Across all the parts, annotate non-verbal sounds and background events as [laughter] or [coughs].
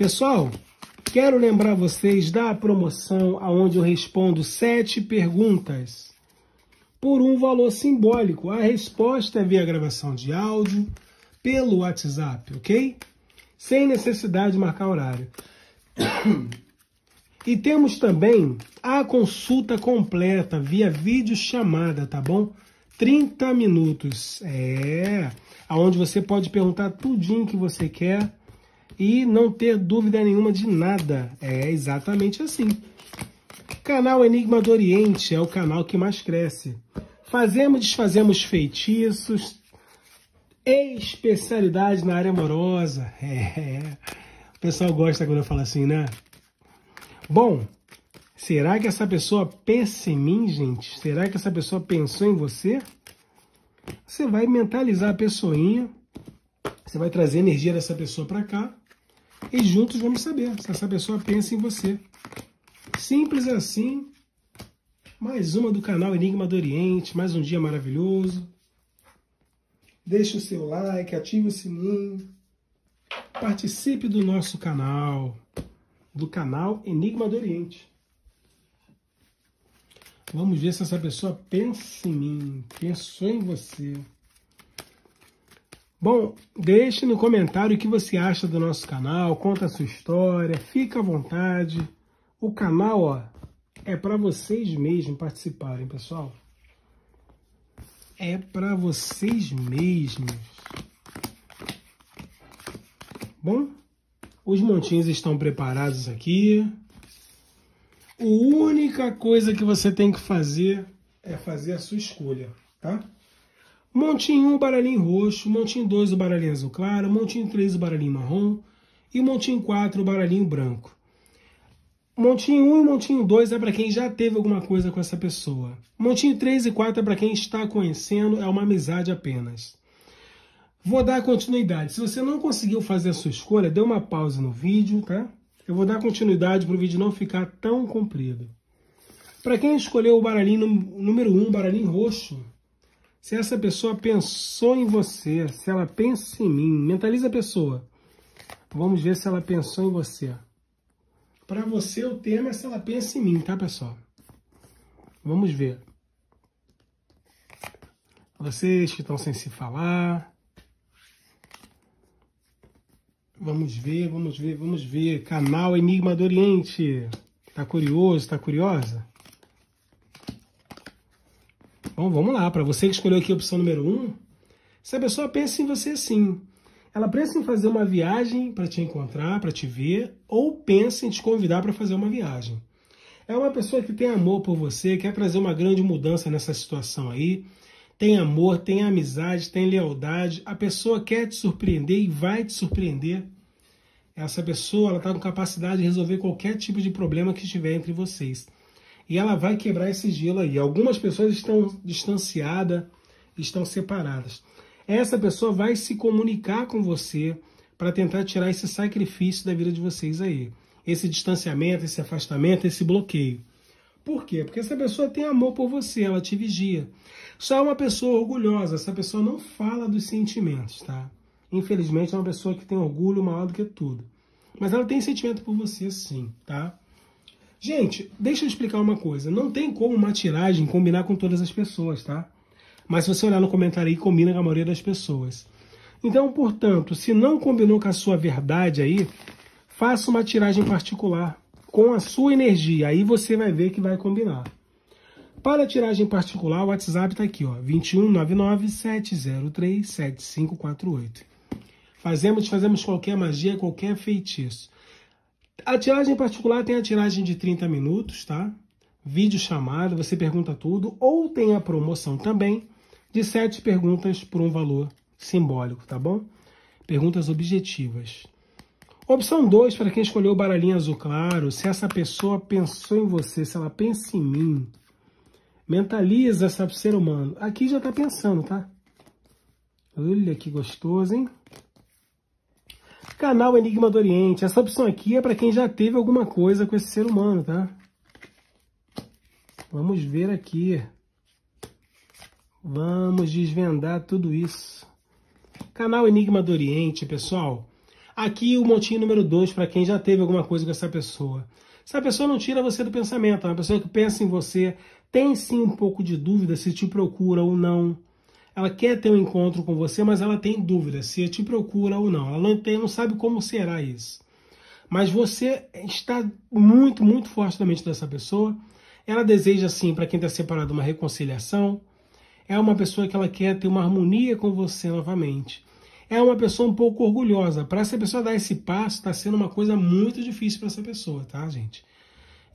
Pessoal, quero lembrar vocês da promoção aonde eu respondo sete perguntas por um valor simbólico. A resposta é via gravação de áudio pelo WhatsApp, ok? Sem necessidade de marcar horário. [coughs] E temos também a consulta completa via vídeo chamada, tá bom? 30 minutos. É, aonde você pode perguntar tudinho que você quer e não ter dúvida nenhuma de nada. É exatamente assim. Canal Enigma do Oriente é o canal que mais cresce. Fazemos e desfazemos feitiços, especialidade na área amorosa. [laughs] É. O pessoal gosta quando eu falo assim, né? Bom, será que essa pessoa pensa em mim, gente? Será que essa pessoa pensou em você? Você vai mentalizar a pessoinha, você vai trazer energia dessa pessoa para cá e juntos vamos saber se essa pessoa pensa em você. Simples assim. Mais uma do canal Enigma do Oriente, mais um dia maravilhoso. Deixe o seu like, ative o sininho. Participe do nosso canal, do canal Enigma do Oriente. Vamos ver se essa pessoa pensa em mim, pensou em você. Bom, deixe no comentário o que você acha do nosso canal, conta a sua história, fica à vontade. O canal, ó, é para vocês mesmos participarem, pessoal. É para vocês mesmos. Bom, os montinhos estão preparados aqui. A única coisa que você tem que fazer é fazer a sua escolha, tá? Montinho 1, baralhinho roxo, montinho 2, o baralhinho azul claro, montinho 3, o baralhinho marrom e montinho 4, o baralhinho branco. Montinho 1 e montinho 2 é para quem já teve alguma coisa com essa pessoa. Montinho 3 e 4 é para quem está conhecendo, é uma amizade apenas. Vou dar continuidade. Se você não conseguiu fazer a sua escolha, dê uma pausa no vídeo, tá? Eu vou dar continuidade para o vídeo não ficar tão comprido. Para quem escolheu o baralhinho número 1, um, baralhinho roxo, se essa pessoa pensou em você, se ela pensa em mim, mentaliza a pessoa. Vamos ver se ela pensou em você. Para você, o tema é se ela pensa em mim, tá, pessoal? Vamos ver. Vocês que estão sem se falar. Vamos ver, vamos ver, vamos ver. Canal Enigma do Oriente. Tá curioso, tá curiosa? Então vamos lá, para você que escolheu aqui a opção número 1, um, se a pessoa pensa em você sim, ela pensa em fazer uma viagem para te encontrar, para te ver, ou pensa em te convidar para fazer uma viagem. É uma pessoa que tem amor por você, quer trazer uma grande mudança nessa situação aí. Tem amor, tem amizade, tem lealdade. A pessoa quer te surpreender e vai te surpreender. Essa pessoa está com capacidade de resolver qualquer tipo de problema que estiver entre vocês. E ela vai quebrar esse gelo aí. Algumas pessoas estão distanciadas, estão separadas. Essa pessoa vai se comunicar com você para tentar tirar esse sacrifício da vida de vocês aí. Esse distanciamento, esse afastamento, esse bloqueio. Por quê? Porque essa pessoa tem amor por você, ela te vigia. Só é uma pessoa orgulhosa, essa pessoa não fala dos sentimentos, tá? Infelizmente é uma pessoa que tem orgulho maior do que tudo. Mas ela tem sentimento por você sim, tá? Gente, deixa eu explicar uma coisa. Não tem como uma tiragem combinar com todas as pessoas, tá? Mas se você olhar no comentário aí, combina com a maioria das pessoas. Então, portanto, se não combinou com a sua verdade aí, faça uma tiragem particular com a sua energia. Aí você vai ver que vai combinar. Para a tiragem particular, o WhatsApp está aqui, ó, 2199-703-7548. Fazemos, fazemos qualquer magia, qualquer feitiço. A tiragem particular tem a tiragem de 30 minutos, tá? Vídeo chamado, você pergunta tudo, ou tem a promoção também de sete perguntas por um valor simbólico, tá bom? Perguntas objetivas. Opção 2, para quem escolheu o baralhinho azul claro, se essa pessoa pensou em você, se ela pensa em mim, mentaliza, sabe, ser humano. Aqui já está pensando, tá? Olha que gostoso, hein? Canal Enigma do Oriente. Essa opção aqui é para quem já teve alguma coisa com esse ser humano, tá? Vamos ver aqui. Vamos desvendar tudo isso. Canal Enigma do Oriente, pessoal. Aqui o montinho número 2 para quem já teve alguma coisa com essa pessoa. Essa pessoa não tira você do pensamento, é uma pessoa que pensa em você, tem sim um pouco de dúvida se te procura ou não ela quer ter um encontro com você, mas ela tem dúvida se te procura ou não. Ela não, tem, não sabe como será isso. Mas você está muito, muito forte na mente dessa pessoa. Ela deseja, assim, para quem está separado, uma reconciliação. É uma pessoa que ela quer ter uma harmonia com você novamente. É uma pessoa um pouco orgulhosa. Para essa pessoa dar esse passo, está sendo uma coisa muito difícil para essa pessoa, tá, gente?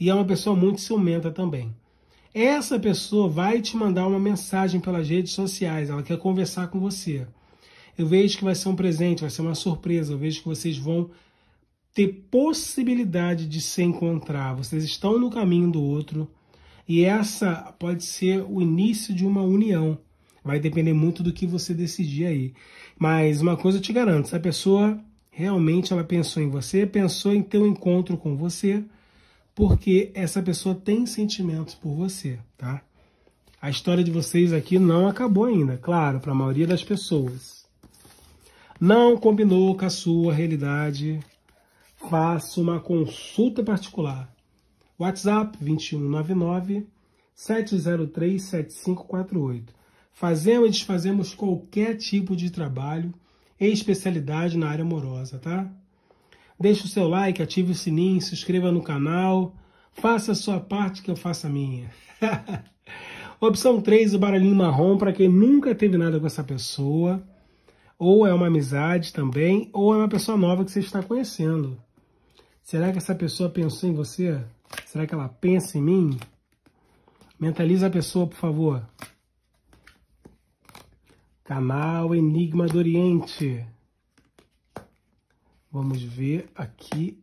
E é uma pessoa muito ciumenta também. Essa pessoa vai te mandar uma mensagem pelas redes sociais, ela quer conversar com você. Eu vejo que vai ser um presente, vai ser uma surpresa, eu vejo que vocês vão ter possibilidade de se encontrar. Vocês estão no caminho do outro e essa pode ser o início de uma união. Vai depender muito do que você decidir aí. Mas uma coisa eu te garanto, essa pessoa realmente ela pensou em você, pensou em ter um encontro com você, porque essa pessoa tem sentimentos por você, tá? A história de vocês aqui não acabou ainda, claro, para a maioria das pessoas. Não combinou com a sua realidade? Faça uma consulta particular. WhatsApp 2199 703 7548. Fazemos e desfazemos qualquer tipo de trabalho em especialidade na área amorosa, tá? Deixe o seu like, ative o sininho, se inscreva no canal. Faça a sua parte que eu faço a minha. [laughs] Opção 3, o baralhinho marrom, para quem nunca teve nada com essa pessoa. Ou é uma amizade também, ou é uma pessoa nova que você está conhecendo. Será que essa pessoa pensou em você? Será que ela pensa em mim? Mentaliza a pessoa, por favor. Canal Enigma do Oriente. Vamos ver aqui.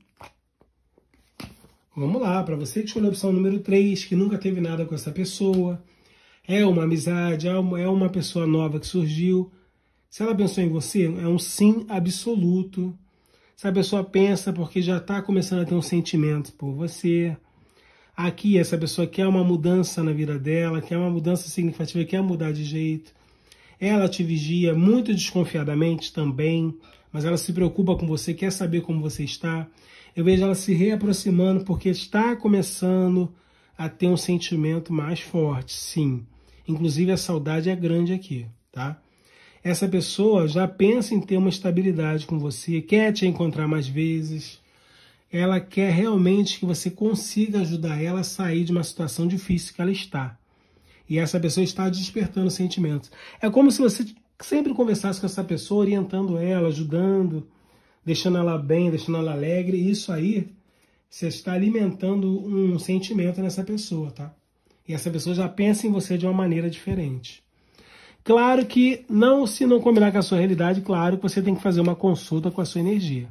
Vamos lá, para você que escolheu a opção número 3, que nunca teve nada com essa pessoa, é uma amizade, é, é uma, pessoa nova que surgiu. Se ela pensou em você, é um sim absoluto. Se a pessoa pensa porque já está começando a ter um sentimento por você. Aqui, essa pessoa quer uma mudança na vida dela, quer uma mudança significativa, quer mudar de jeito. Ela te vigia muito desconfiadamente também, mas ela se preocupa com você, quer saber como você está. Eu vejo ela se reaproximando porque está começando a ter um sentimento mais forte, sim. Inclusive a saudade é grande aqui, tá? Essa pessoa já pensa em ter uma estabilidade com você, quer te encontrar mais vezes. Ela quer realmente que você consiga ajudar ela a sair de uma situação difícil que ela está. E essa pessoa está despertando sentimentos. É como se você sempre conversasse com essa pessoa, orientando ela, ajudando, deixando ela bem, deixando ela alegre. E isso aí, você está alimentando um sentimento nessa pessoa, tá? E essa pessoa já pensa em você de uma maneira diferente. Claro que não se não combinar com a sua realidade, claro que você tem que fazer uma consulta com a sua energia.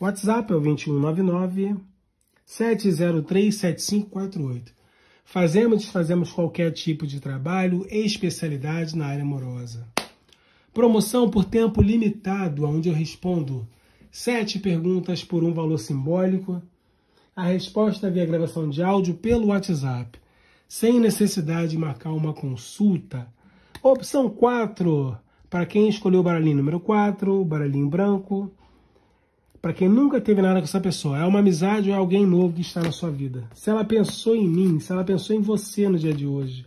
WhatsApp é o 2199 703 7548. Fazemos e desfazemos qualquer tipo de trabalho e especialidade na área amorosa. Promoção por tempo limitado, onde eu respondo sete perguntas por um valor simbólico. A resposta via gravação de áudio pelo WhatsApp, sem necessidade de marcar uma consulta. Opção 4, para quem escolheu o baralhinho número 4, o baralhinho branco para quem nunca teve nada com essa pessoa. É uma amizade ou é alguém novo que está na sua vida. Se ela pensou em mim, se ela pensou em você no dia de hoje.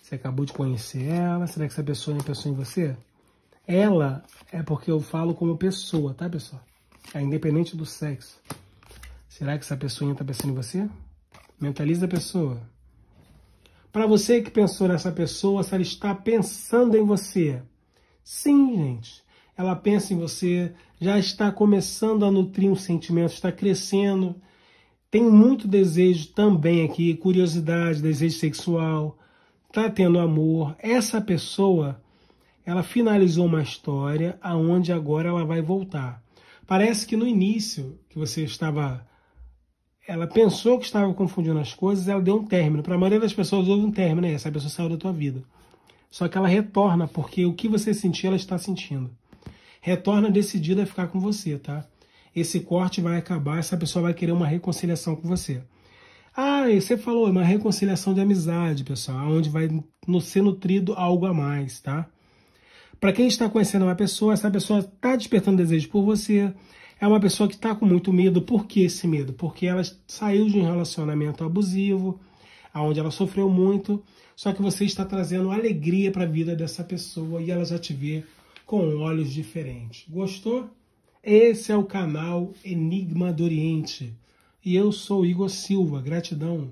Você acabou de conhecer ela, será que essa pessoa pensou em você? Ela é porque eu falo como pessoa, tá, pessoal? É independente do sexo. Será que essa pessoa está pensando em você? Mentaliza a pessoa. Para você que pensou nessa pessoa, se ela está pensando em você. Sim, gente ela pensa em você, já está começando a nutrir um sentimento, está crescendo. Tem muito desejo também aqui, curiosidade, desejo sexual, está tendo amor. Essa pessoa, ela finalizou uma história aonde agora ela vai voltar. Parece que no início, que você estava ela pensou que estava confundindo as coisas, ela deu um término. Para a maioria das pessoas houve um término, né? essa pessoa saiu da tua vida. Só que ela retorna porque o que você sentiu, ela está sentindo retorna decidida a ficar com você, tá? Esse corte vai acabar, essa pessoa vai querer uma reconciliação com você. Ah, e você falou, uma reconciliação de amizade, pessoal, onde vai ser nutrido algo a mais, tá? Para quem está conhecendo uma pessoa, essa pessoa está despertando desejo por você, é uma pessoa que está com muito medo. Por que esse medo? Porque ela saiu de um relacionamento abusivo, aonde ela sofreu muito, só que você está trazendo alegria para a vida dessa pessoa e ela já te vê com olhos diferentes. Gostou? Esse é o canal Enigma do Oriente. E eu sou Igor Silva. Gratidão.